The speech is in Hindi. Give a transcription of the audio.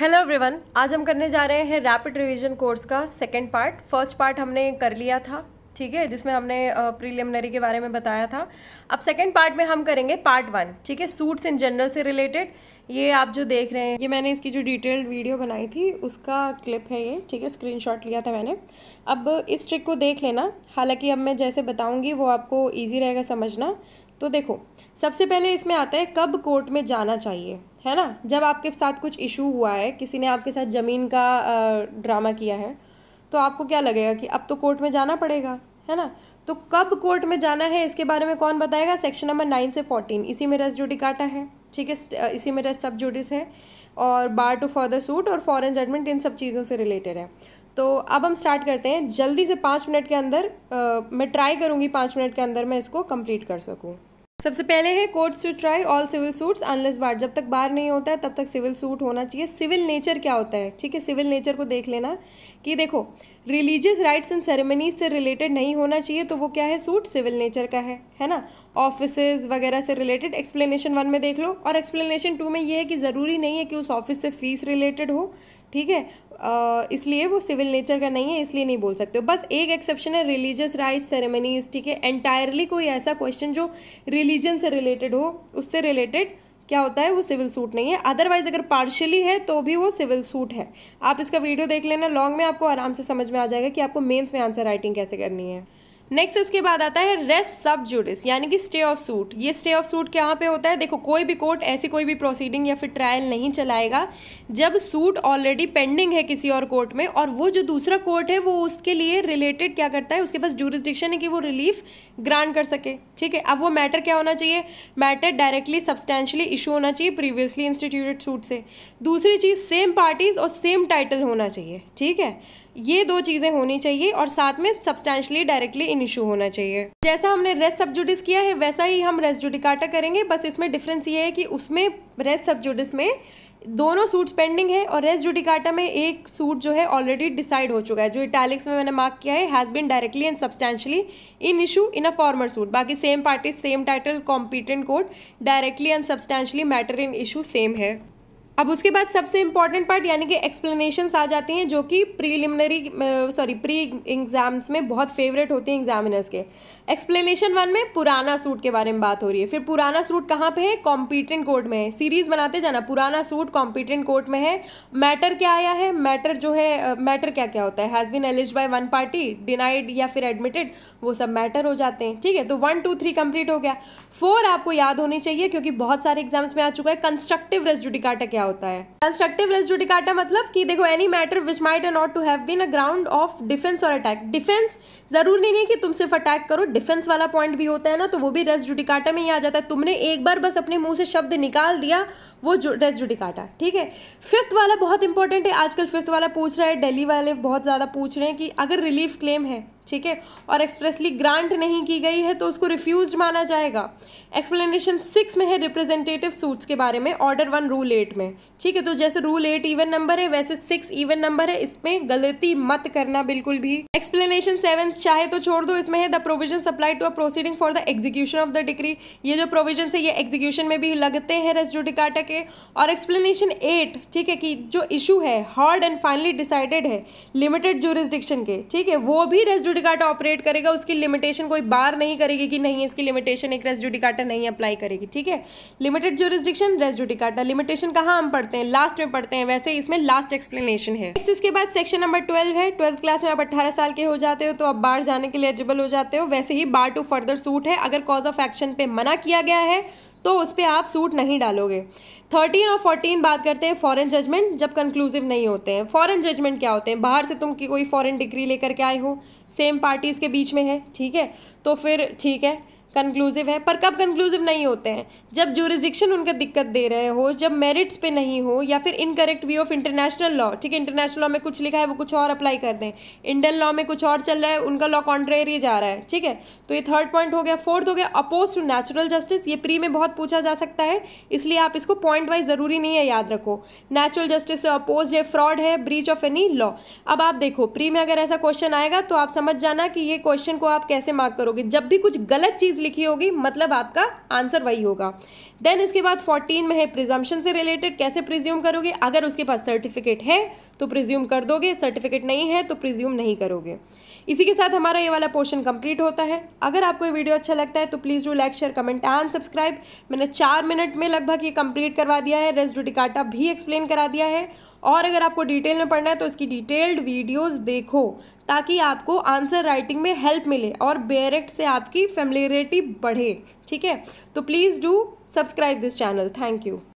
हेलो एवरीवन आज हम करने जा रहे हैं रैपिड रिवीजन कोर्स का सेकंड पार्ट फर्स्ट पार्ट हमने कर लिया था ठीक है जिसमें हमने प्रीलिमिनरी के बारे में बताया था अब सेकंड पार्ट में हम करेंगे पार्ट वन ठीक है सूट्स इन जनरल से रिलेटेड ये आप जो देख रहे हैं ये मैंने इसकी जो डिटेल्ड वीडियो बनाई थी उसका क्लिप है ये ठीक है स्क्रीनशॉट लिया था मैंने अब इस ट्रिक को देख लेना हालांकि अब मैं जैसे बताऊंगी वो आपको ईजी रहेगा समझना तो देखो सबसे पहले इसमें आता है कब कोर्ट में जाना चाहिए है ना जब आपके साथ कुछ इशू हुआ है किसी ने आपके साथ ज़मीन का ड्रामा किया है तो आपको क्या लगेगा कि अब तो कोर्ट में जाना पड़ेगा है ना तो कब कोर्ट में जाना है इसके बारे में कौन बताएगा सेक्शन नंबर नाइन से फोर्टीन इसी में रस जुडी काटा है ठीक है इसी में रस सब जुडिस है और बार टू फर्दर सूट और फॉरेन जजमेंट इन सब चीज़ों से रिलेटेड है तो अब हम स्टार्ट करते हैं जल्दी से पाँच मिनट के अंदर आ, मैं ट्राई करूँगी पाँच मिनट के अंदर मैं इसको कंप्लीट कर सकूँ सबसे पहले है courts to try all civil suits unless bar जब तक बार नहीं होता है तब तक सिविल सूट होना चाहिए सिविल नेचर क्या होता है ठीक है सिविल नेचर को देख लेना कि देखो रिलीजियस राइट्स एंड सेरेमनीज से रिलेटेड नहीं होना चाहिए तो वो क्या है सूट सिविल नेचर का है है ना ऑफिस वगैरह से रिलेटेड एक्सप्लेनेशन वन में देख लो और एक्सप्लेनेशन टू में ये है कि ज़रूरी नहीं है कि उस ऑफिस से फीस रिलेटेड हो ठीक है इसलिए वो सिविल नेचर का नहीं है इसलिए नहीं बोल सकते हो बस एक एक्सेप्शन है रिलीजियस राइट सेरेमनीज ठीक है एंटायरली कोई ऐसा क्वेश्चन जो रिलीजन से रिलेटेड हो उससे रिलेटेड क्या होता है वो सिविल सूट नहीं है अदरवाइज अगर पार्शियली है तो भी वो सिविल सूट है आप इसका वीडियो देख लेना लॉन्ग में आपको आराम से समझ में आ जाएगा कि आपको मेंस में आंसर राइटिंग कैसे करनी है नेक्स्ट इसके बाद आता है रेस्ट सब जुडिस यानी कि स्टे ऑफ सूट ये स्टे ऑफ सूट कहाँ पे होता है देखो कोई भी कोर्ट ऐसी कोई भी प्रोसीडिंग या फिर ट्रायल नहीं चलाएगा जब सूट ऑलरेडी पेंडिंग है किसी और कोर्ट में और वो जो दूसरा कोर्ट है वो उसके लिए रिलेटेड क्या करता है उसके पास जूरिस्डिक्शन है कि वो रिलीफ ग्रांट कर सके ठीक है अब वो मैटर क्या होना चाहिए मैटर डायरेक्टली सब्सटैशली इशू होना चाहिए प्रीवियसली इंस्टीट्यूटेड सूट से दूसरी चीज़ सेम पार्टीज़ और सेम टाइटल होना चाहिए ठीक है ये दो चीज़ें होनी चाहिए और साथ में सब्सटैशली डायरेक्टली मेन इशू होना चाहिए जैसा हमने रेस्ट सब्जुडिस किया है वैसा ही हम रेस्ट जुडिकाटा करेंगे बस इसमें डिफरेंस ये है कि उसमें रेस्ट सब्जुडिस में दोनों सूट्स पेंडिंग है और रेस्ट जुडिकाटा में एक सूट जो है ऑलरेडी डिसाइड हो चुका है जो इटैलिक्स में मैंने मार्क किया है has been directly and substantially in issue in a former suit बाकी same party same title competent court directly and substantially matter in issue same है अब उसके बाद सबसे इम्पॉर्टेंट पार्ट यानी कि एक्सप्लेनेशंस आ जाती हैं जो कि प्रीलिमिनरी सॉरी प्री एग्ज़ाम्स में बहुत फेवरेट होती हैं एग्जामिनर्स के एक्सप्लेनेशन वन में पुराना सूट के बारे में बात हो रही है फिर पुराना सूट कहाँ पे है कॉम्पिटेंट कोर्ट में है सीरीज़ बनाते जाना पुराना सूट कॉम्पिटेंट कोर्ट में है मैटर क्या आया है मैटर जो है मैटर uh, क्या क्या होता है has been alleged by one party denied या फिर एडमिटेड वो सब मैटर हो जाते हैं ठीक है तो वन टू थ्री कंप्लीट हो गया फोर आपको याद होनी चाहिए क्योंकि बहुत सारे एग्जाम्स में आ चुका है कंस्ट्रक्टिव रेजुडिकाटा क्या होता है कंस्ट्रक्टिव रेस जुडिकाटा मतलब कि देखो any matter which might and not to have been a ground of defence और अटैक डिफेंस जरूरी नहीं है कि तुम सिर्फ अटैक करो डिफेंस वाला पॉइंट भी होता है ना तो वो भी रेस जुडिकाटा में ही आ जाता है तुमने एक बार बस अपने मुंह से शब्द निकाल दिया वो जु, रेस जुडिकाटा ठीक है फिफ्थ वाला बहुत इंपॉर्टेंट है आजकल फिफ्थ वाला पूछ रहा है डेली वाले बहुत ज़्यादा पूछ रहे हैं कि अगर रिलीफ क्लेम है ठीक है और एक्सप्रेसली ग्रांट नहीं की गई है तो उसको रिफ्यूज माना जाएगा एक्सप्लेनेशन सिक्स में है रिप्रेजेंटेटिव सूट्स के बारे में ऑर्डर वन रूल एट में ठीक है तो जैसे रूल एट इवन नंबर है वैसे सिक्स इवन नंबर है इसमें गलती मत करना बिल्कुल भी एक्सप्लेनेशन सेवन चाहे तो छोड़ दो इसमें है the provision apply to a proceeding for the execution of the decree ये जो प्रोविजन है ये एग्जीक्यूशन में भी लगते हैं रेस्टोडिकाटा के और एक्सप्लेनेशन एट ठीक है कि जो इशू है हार्ड एंड फाइनली डिसाइडेड है लिमिटेड जूरिस्डिक्शन के ठीक है वो भी रेस्टोडिक जुडिकाटा ऑपरेट करेगा उसकी लिमिटेशन कोई बार नहीं करेगी कि नहीं इसकी लिमिटेशन एक रेजुडिकाटा नहीं अप्लाई करेगी ठीक है लिमिटेड जोरिस्डिक्शन रेजुडिकाटा लिमिटेशन कहाँ हम पढ़ते हैं लास्ट में पढ़ते हैं वैसे इसमें लास्ट एक्सप्लेनेशन है नेक्स्ट इसके बाद सेक्शन नंबर ट्वेल्व है ट्वेल्थ क्लास में आप अट्ठारह साल के हो जाते हो तो आप बाहर जाने के लिए एलिजिबल हो जाते हो वैसे ही बार टू फर्दर सूट है अगर कॉज ऑफ एक्शन पे मना किया गया है तो उस पर आप सूट नहीं डालोगे थर्टीन और फोर्टीन बात करते हैं फॉरेन जजमेंट जब कंक्लूसिव नहीं होते हैं फॉरेन जजमेंट क्या होते हैं बाहर से तुम की कोई फॉरेन डिग्री लेकर के आए हो सेम पार्टीज़ के बीच में है ठीक है तो फिर ठीक है कंक्लूसिव है पर कब कंक्लूसिव नहीं होते हैं जब जोरिस्डिक्शन उनका दिक्कत दे रहे हो जब मेरिट्स पे नहीं हो या फिर incorrect view of international law ठीक है इंटरनेशनल लॉ में कुछ लिखा है वो कुछ और अप्लाई कर दें इंडियन लॉ में कुछ और चल रहा है उनका लॉ कॉन्ट्रेरी जा रहा है ठीक है तो ये थर्ड पॉइंट हो गया फोर्थ हो गया अपोज टू नेचुरल जस्टिस ये प्री में बहुत पूछा जा सकता है इसलिए आप इसको पॉइंट वाइज ज़रूरी नहीं है याद रखो नेचुरल जस्टिस से अपोज है फ्रॉड है ब्रीच ऑफ एनी लॉ अब आप देखो प्री में अगर ऐसा क्वेश्चन आएगा तो आप समझ जाना कि ये क्वेश्चन को आप कैसे मार्क करोगे जब भी कुछ गलत चीज़ लिखी होगी मतलब आपका आंसर वही होगा देन इसके बाद फोर्टीन में है प्रिजम्पन से रिलेटेड कैसे प्रिज्यूम करोगे अगर उसके पास सर्टिफिकेट है तो प्रिज्यूम कर दोगे सर्टिफिकेट नहीं है तो प्रिज्यूम नहीं करोगे इसी के साथ हमारा ये वाला पोर्शन कंप्लीट होता है अगर आपको ये वीडियो अच्छा लगता है तो please do like share comment and subscribe मैंने चार मिनट में लगभग ये कंप्लीट करवा दिया है डिकाटा भी एक्सप्लेन करा दिया है और अगर आपको डिटेल में पढ़ना है तो इसकी डिटेल्ड वीडियोस देखो ताकि आपको आंसर राइटिंग में हेल्प मिले और डायरेक्ट से आपकी फेमिलरिटी बढ़े ठीक है तो please do subscribe this channel thank you